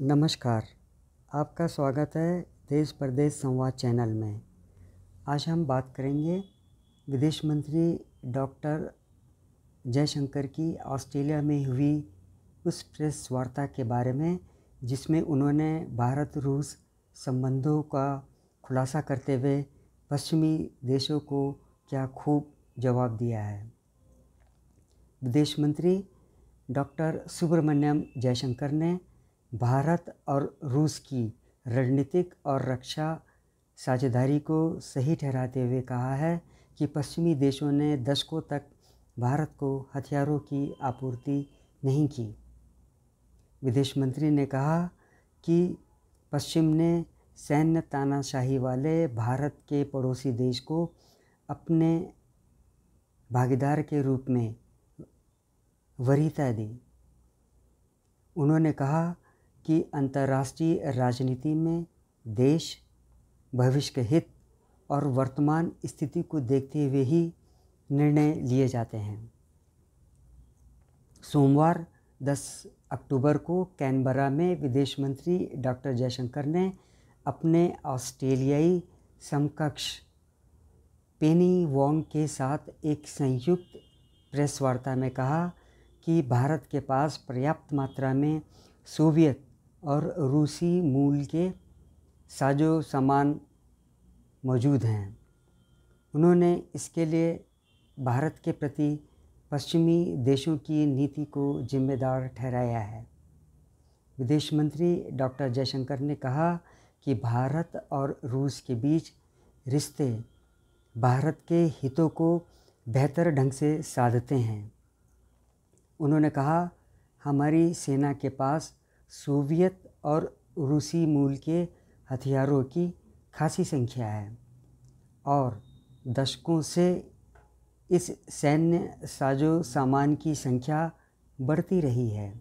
नमस्कार आपका स्वागत है देश प्रदेश संवाद चैनल में आज हम बात करेंगे विदेश मंत्री डॉक्टर जयशंकर की ऑस्ट्रेलिया में हुई उस प्रेस वार्ता के बारे में जिसमें उन्होंने भारत रूस संबंधों का खुलासा करते हुए पश्चिमी देशों को क्या खूब जवाब दिया है विदेश मंत्री डॉक्टर सुब्रमण्यम जयशंकर ने भारत और रूस की रणनीतिक और रक्षा साझेदारी को सही ठहराते हुए कहा है कि पश्चिमी देशों ने दशकों तक भारत को हथियारों की आपूर्ति नहीं की विदेश मंत्री ने कहा कि पश्चिम ने सैन्य तानाशाही वाले भारत के पड़ोसी देश को अपने भागीदार के रूप में वरीता दी उन्होंने कहा कि अंतर्राष्ट्रीय राजनीति में देश भविष्य के हित और वर्तमान स्थिति को देखते हुए ही निर्णय लिए जाते हैं सोमवार 10 अक्टूबर को कैनबरा में विदेश मंत्री डॉक्टर जयशंकर ने अपने ऑस्ट्रेलियाई समकक्ष पेनी वोंग के साथ एक संयुक्त प्रेस वार्ता में कहा कि भारत के पास पर्याप्त मात्रा में सोवियत और रूसी मूल के साजो सामान मौजूद हैं उन्होंने इसके लिए भारत के प्रति पश्चिमी देशों की नीति को जिम्मेदार ठहराया है विदेश मंत्री डॉक्टर जयशंकर ने कहा कि भारत और रूस के बीच रिश्ते भारत के हितों को बेहतर ढंग से साधते हैं उन्होंने कहा हमारी सेना के पास सोवियत और रूसी मूल के हथियारों की खासी संख्या है और दशकों से इस सैन्य साजो सामान की संख्या बढ़ती रही है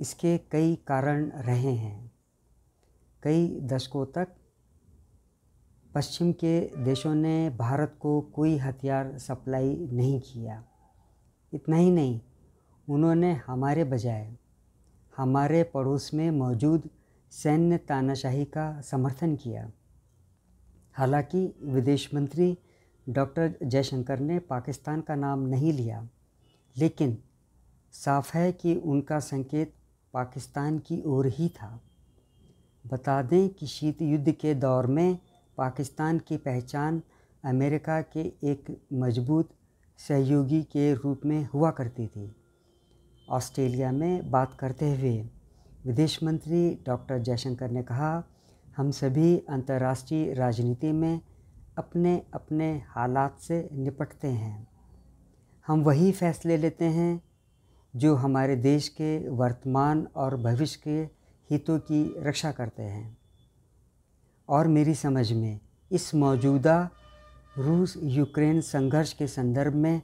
इसके कई कारण रहे हैं कई दशकों तक पश्चिम के देशों ने भारत को कोई हथियार सप्लाई नहीं किया इतना ही नहीं उन्होंने हमारे बजाय हमारे पड़ोस में मौजूद सैन्य तानाशाही का समर्थन किया हालांकि विदेश मंत्री डॉक्टर जयशंकर ने पाकिस्तान का नाम नहीं लिया लेकिन साफ है कि उनका संकेत पाकिस्तान की ओर ही था बता दें कि शीत युद्ध के दौर में पाकिस्तान की पहचान अमेरिका के एक मजबूत सहयोगी के रूप में हुआ करती थी ऑस्ट्रेलिया में बात करते हुए विदेश मंत्री डॉक्टर जयशंकर ने कहा हम सभी अंतर्राष्ट्रीय राजनीति में अपने अपने हालात से निपटते हैं हम वही फैसले लेते हैं जो हमारे देश के वर्तमान और भविष्य के हितों की रक्षा करते हैं और मेरी समझ में इस मौजूदा रूस यूक्रेन संघर्ष के संदर्भ में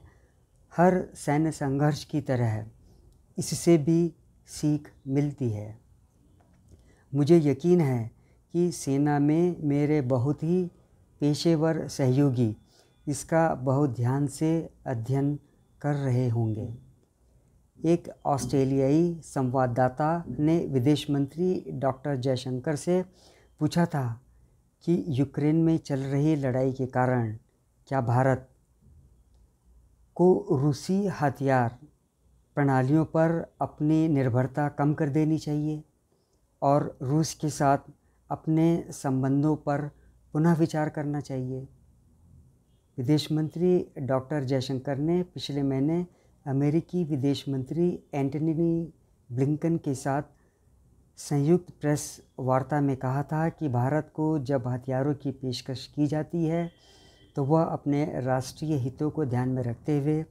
हर सैन्य संघर्ष की तरह इससे भी सीख मिलती है मुझे यकीन है कि सेना में मेरे बहुत ही पेशेवर सहयोगी इसका बहुत ध्यान से अध्ययन कर रहे होंगे एक ऑस्ट्रेलियाई संवाददाता ने विदेश मंत्री डॉक्टर जयशंकर से पूछा था कि यूक्रेन में चल रही लड़ाई के कारण क्या भारत को रूसी हथियार प्रणालियों पर अपनी निर्भरता कम कर देनी चाहिए और रूस के साथ अपने संबंधों पर पुनः विचार करना चाहिए विदेश मंत्री डॉक्टर जयशंकर ने पिछले महीने अमेरिकी विदेश मंत्री एंटनी ब्लिंकन के साथ संयुक्त प्रेस वार्ता में कहा था कि भारत को जब हथियारों की पेशकश की जाती है तो वह अपने राष्ट्रीय हितों को ध्यान में रखते हुए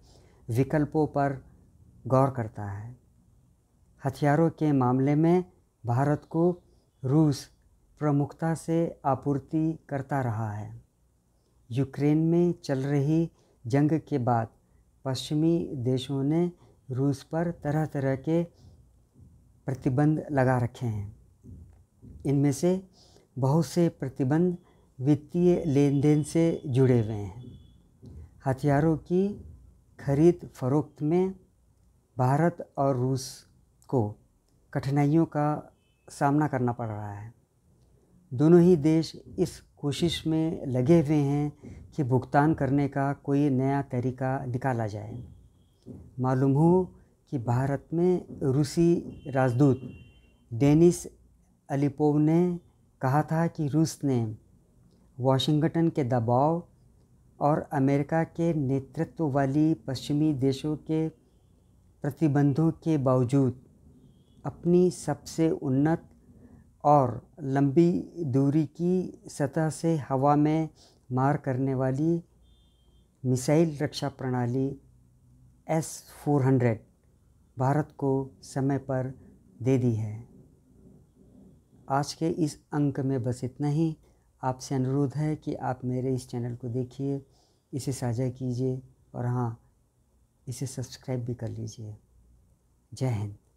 विकल्पों पर गौर करता है हथियारों के मामले में भारत को रूस प्रमुखता से आपूर्ति करता रहा है यूक्रेन में चल रही जंग के बाद पश्चिमी देशों ने रूस पर तरह तरह के प्रतिबंध लगा रखे हैं इनमें से बहुत से प्रतिबंध वित्तीय लेन देन से जुड़े हुए हैं हथियारों की खरीद फरोख्त में भारत और रूस को कठिनाइयों का सामना करना पड़ रहा है दोनों ही देश इस कोशिश में लगे हुए हैं कि भुगतान करने का कोई नया तरीका निकाला जाए मालूम हो कि भारत में रूसी राजदूत डेनिस अलीपोव ने कहा था कि रूस ने वाशिंगटन के दबाव और अमेरिका के नेतृत्व वाली पश्चिमी देशों के प्रतिबंधों के बावजूद अपनी सबसे उन्नत और लंबी दूरी की सतह से हवा में मार करने वाली मिसाइल रक्षा प्रणाली एस फोर हंड्रेड भारत को समय पर दे दी है आज के इस अंक में बस इतना ही आपसे अनुरोध है कि आप मेरे इस चैनल को देखिए इसे साझा कीजिए और हाँ इसे सब्सक्राइब भी कर लीजिए जय हिंद